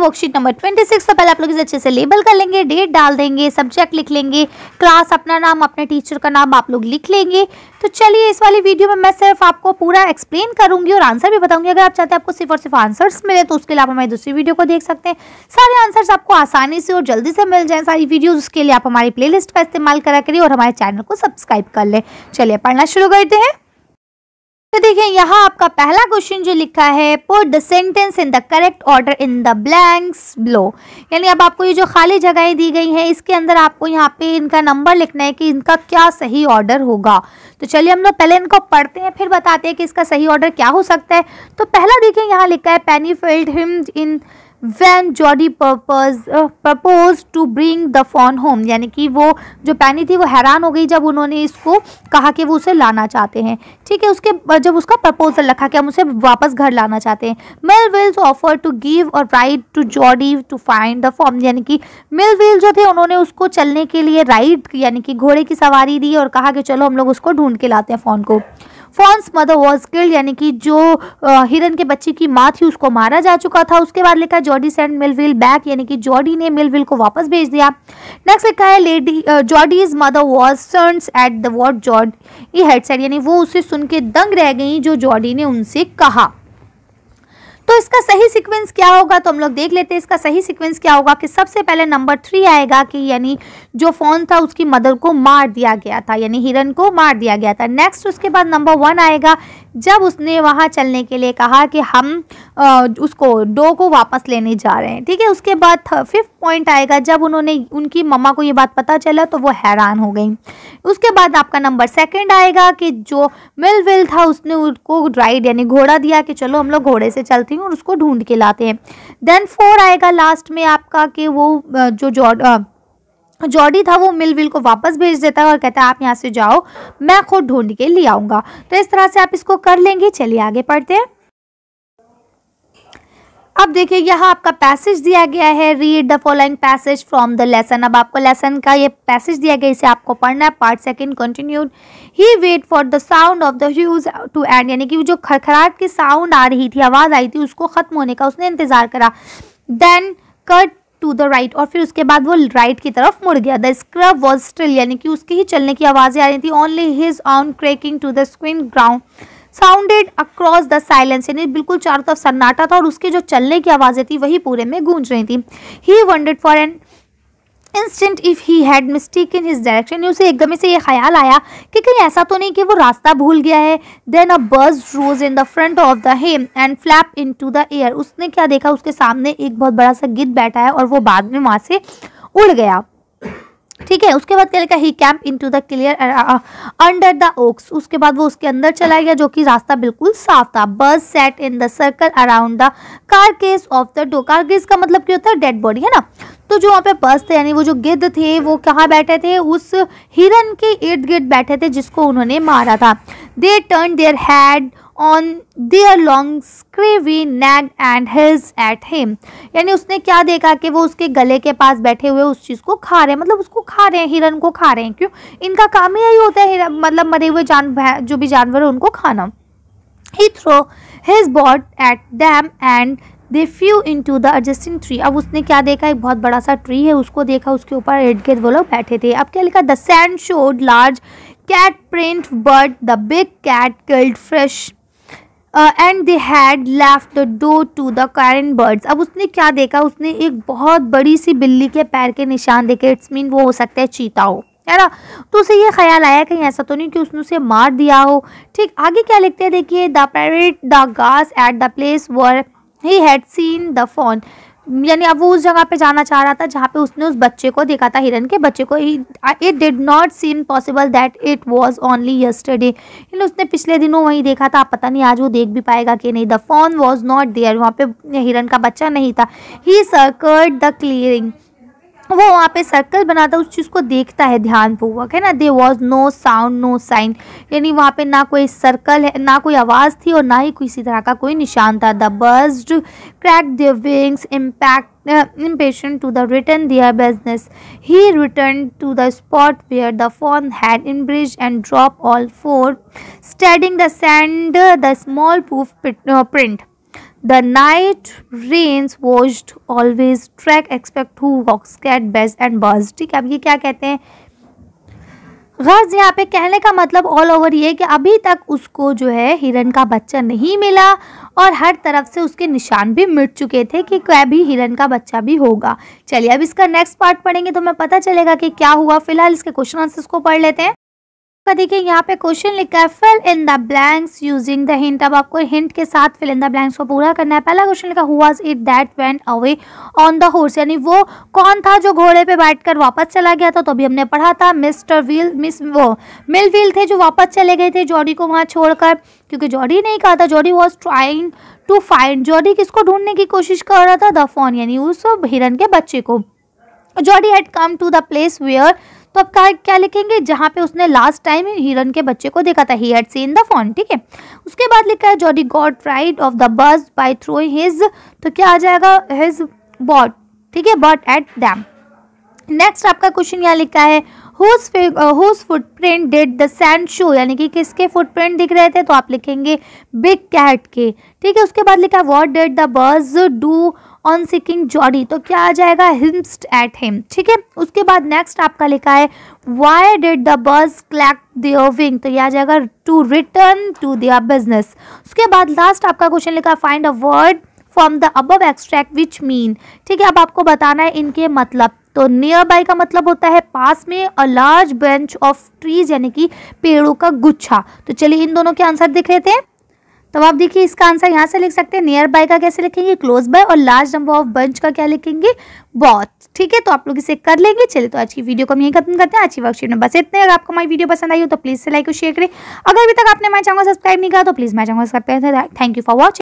worksheet number twenty six तो पहले आप लोग इसे अच्छे से लेबल कर लेंगे डेट डाल देंगे सब्जेक्ट लिख लेंगे क्लास अपना नाम अपने टीचर का नाम आप लोग लिख लेंगे तो चलिए इस वाली वीडियो में मैं सिर्फ आपको पूरा एक्सप्लेन करूंगी और आंसर भी बताऊंगी अगर आप चाहते हैं आपको सिर्फ और सिर्फ आंसर्स मिले तो उसके लिए आप हमारी दूसरी वीडियो को देख सकते हैं सारे आंसर्स आपको आसानी से और जल्दी से मिल जाए सारी वीडियो उसके लिए आप हमारी प्ले का इस्तेमाल करा करिए और हमारे चैनल को सब्सक्राइब कर लें चलिए पढ़ना शुरू करते हैं तो देखिए यहाँ आपका पहला क्वेश्चन जो लिखा है put the sentence in the correct order in the blanks below यानी अब आपको ये जो खाली जगहें दी गई हैं इसके अंदर आपको यहाँ पे इनका नंबर लिखना है कि इनका क्या सही ऑर्डर होगा तो चलिए हम लोग पहले इनको पढ़ते हैं फिर बताते हैं कि इसका सही ऑर्डर क्या हो सकता है तो पहला देखिए यहाँ लिखा है Penny field him in when Jody purpose propose to bring the fawn home यानी कि वो जो पैनी थी वो हैरान हो गई जब उन्होंने इसको कहा कि वो उसे लाना चाहते हैं ठीक है उसके जब उसका प्रपोजल रखा कि हम उसे वापस घर लाना चाहते हैं Mill wills offer to give और ride to Jody to find the fawn यानी कि मिल विल जो थे उन्होंने उसको चलने के लिए राइड यानी कि घोड़े की सवारी दी और कहा कि चलो हम लोग उसको ढूंढ के लाते हैं फ़ोन को फॉन्स मदर वॉज किल्ड यानी कि जो हिरन के बच्चे की माँ थी उसको मारा जा चुका था उसके बाद लिखा है जॉडी सेंड मिलविल बैक यानी कि जॉडी ने मिलविल को वापस भेज दिया नेक्स्ट लिखा है lady Jody's mother was sons at the what Jod E headset यानी वो उसे सुन के दंग रह गई जो जॉडी ने उनसे कहा तो इसका सही सीक्वेंस क्या होगा तो हम लोग देख लेते हैं इसका सही सीक्वेंस क्या होगा कि सबसे पहले नंबर थ्री आएगा कि यानी जो फोन था उसकी मदर को मार दिया गया था यानी हिरन को मार दिया गया था नेक्स्ट उसके बाद नंबर वन आएगा जब उसने वहां चलने के लिए कहा कि हम उसको डो को वापस लेने जा रहे हैं ठीक है उसके बाद फिफ्थ पॉइंट आएगा जब उन्होंने उनकी मम्मा को ये बात पता चला तो वो हैरान हो गई उसके बाद आपका नंबर सेकंड आएगा कि जो मिल विल था उसने उसको राइड यानी घोड़ा दिया कि चलो हम लोग घोड़े से चलते हैं और उसको ढूंढ के लाते हैं देन फोर आएगा लास्ट में आपका कि वो जो जॉर्ड जॉडी था वो मिलविल को वापस भेज देता है और कहता है आप यहाँ से जाओ मैं खुद ढूंढ के ले आऊँगा तो इस तरह से आप इसको कर लेंगे चलिए आगे पढ़ते हैं अब देखिए यहाँ आपका पैसेज दिया गया है read the following passage from the lesson अब आपको लेसन का ये पैसेज दिया गया इसे आपको पढ़ना है part second continued he wait for the sound of the huge to end यानी कि जो खरखराट की साउंड आ रही थी आवाज़ आई थी उसको ख़त्म होने का उसने इंतज़ार करा then cut to the right और फिर उसके बाद वो राइट right की तरफ मुड़ गया द स्क्रब वॉज स्टिल यानी कि उसके ही चलने की आवाज़ें आ रही थी only his own cracking to the screen ground sounded across the silence यानी बिल्कुल चारों तरफ सन्नाटा था और उसके जो चलने की आवाज़ें थी वही पूरे में गूंज रही थी he wondered for an instant if he had mistake in his direction उसे एकदम से ये ख्याल आया कि कहीं ऐसा तो नहीं कि वो रास्ता भूल गया है then a birds rose in the front of the hem and flap into the air उसने क्या देखा उसके सामने एक बहुत बड़ा सा गिद्ध बैठा है और वो बाद में वहाँ से उड़ गया ठीक है उसके बाद क्या लिखा he camp into the clear under the oaks उसके बाद वो उसके अंदर चला गया जो कि रास्ता बिल्कुल साफ था बस set in the circle around the carcass of the doe carcass का मतलब क्या होता है डेड बॉडी है ना तो जो वहाँ पे बस थे यानी वो जो गिद्ध थे वो कहाँ बैठे थे उस हिरन के इर्द गिर्द बैठे थे जिसको उन्होंने मारा था they turn there had on their long scrawny nag and his at him यानी उसने क्या देखा कि वो उसके गले के पास बैठे हुए उस चीज़ को खा रहे हैं मतलब उसको खा रहे हैं हिरन को खा रहे हैं क्यों इनका काम ही यही होता है मतलब मरे हुए जान जो भी जानवर है उनको खाना he throw his bod at them and they flew into the adjusting tree अब उसने क्या देखा एक बहुत बड़ा सा ट्री है उसको देखा उसके ऊपर इर्द गिर्द वो लोग बैठे थे अब क्या लिखा the sand showed large cat print bird the big cat killed fresh and they had left the doe to the carrion birds अब उसने क्या देखा उसने एक बहुत बड़ी सी बिल्ली के पैर के निशान देखे इट्स मीन वो हो सकता है चीता हो है ना तो उसे ये ख्याल आया कहीं ऐसा तो नहीं कि उसने उसे मार दिया हो ठीक आगे क्या लिखते हैं देखिए the parrot the grass at the place where he had seen the fawn यानी अब वो उस जगह पे जाना चाह रहा था जहाँ पे उसने उस बच्चे को देखा था हिरन के बच्चे को it did not seem possible that it was only yesterday यानी उसने पिछले दिनों वहीं देखा था पता नहीं आज वो देख भी पाएगा कि नहीं the fawn was not there वहाँ पे हिरन का बच्चा नहीं था ही सर्कर्ड द क्लियरिंग वो वहाँ पे सर्कल बनाता है उस चीज़ को देखता है ध्यानपूर्वक है ना they was no sound no sign यानी वहाँ पे ना कोई सर्कल है ना कोई आवाज़ थी और ना ही किसी तरह का कोई निशान था the birds crack the wings impact impression to the return their business he return to the spot where the fawn had in bridge and drop all four standing the sand the small proof print the night rains washed always track expect who walks cat best and buzz ठीक है अब ये क्या कहते हैं गर्ज यहाँ पे कहने का मतलब ऑल ओवर ये कि अभी तक उसको जो है हिरन का बच्चा नहीं मिला और हर तरफ से उसके निशान भी मिट चुके थे कि क्या भी हिरन का बच्चा भी होगा चलिए अब इसका नेक्स्ट पार्ट पढ़ेंगे तो हमें पता चलेगा कि क्या हुआ फिलहाल इसके क्वेश्चन आंसर्स को पढ़ लेते हैं का देखिए यहाँ पे क्वेश्चन लिखा है fill in the blanks using the hint अब आपको हिंट के साथ फिल इन द ब्लैंक्स को पूरा करना है पहला क्वेश्चन लिखा हुआ it that went away on the horse यानी वो कौन था जो घोड़े पे बैठकर वापस चला गया था तो अभी हमने पढ़ा था मिस्टर व्हील मिस वो मिल व्हील थे जो वापस चले गए थे जॉडी को वहाँ छोड़कर क्योंकि जॉडी नहीं कहा था Jody was trying to find Jody किसको ढूंढने की कोशिश कर रहा था द फोन यानी उस हिरन के बच्चे को Jody had come to the place where तो अब क्या क्या लिखेंगे जहाँ पे उसने लास्ट टाइम हिरन के बच्चे को देखा था he had seen the fawn ठीक है उसके बाद लिखा है Jody got ride of the bus by throw his तो क्या आ जाएगा हिज बॉट ठीक है बॉट एट डैम नेक्स्ट आपका क्वेश्चन यहाँ लिखा है whose footprint did the sand show यानी कि किसके फुटप्रिंट दिख रहे थे तो आप लिखेंगे बिग कैट के ठीक है उसके बाद लिखा what did the birds do on seeking Jody तो क्या आ जाएगा हिम्स्ट एट हिम ठीक है उसके बाद नेक्स्ट आपका लिखा है why did the birds clack their wing तो यह आ जाएगा to return to their business उसके बाद लास्ट आपका क्वेश्चन लिखा find a word from the अब एक्सट्रैक्ट विच मीन ठीक है अब आपको बताना है इनके मतलब तो नियर बाय का मतलब होता है पास में a large branch of trees यानी कि पेड़ों का गुच्छा तो चलिए इन दोनों के आंसर देख लेते हैं तो आप देखिए इसका आंसर यहाँ से लिख सकते हैं नियर बाय का कैसे लिखेंगे क्लोज बाय और लार्ज नंबर ऑफ बंच का क्या लिखेंगे बहुत ठीक है तो आप लोग इसे कर लेंगे चलिए तो आज की वीडियो को हम यही खत्म करते हैं आज की वर्कशीट में बस इतने अगर आपको हमारी वीडियो पसंद आई हो तो प्लीज़ से लाइक और शेयर करें अगर अभी तक आपने हमारे चैनल सब्सक्राइब नहीं किया तो प्लीज़ मैं channel subscribe thank you for watching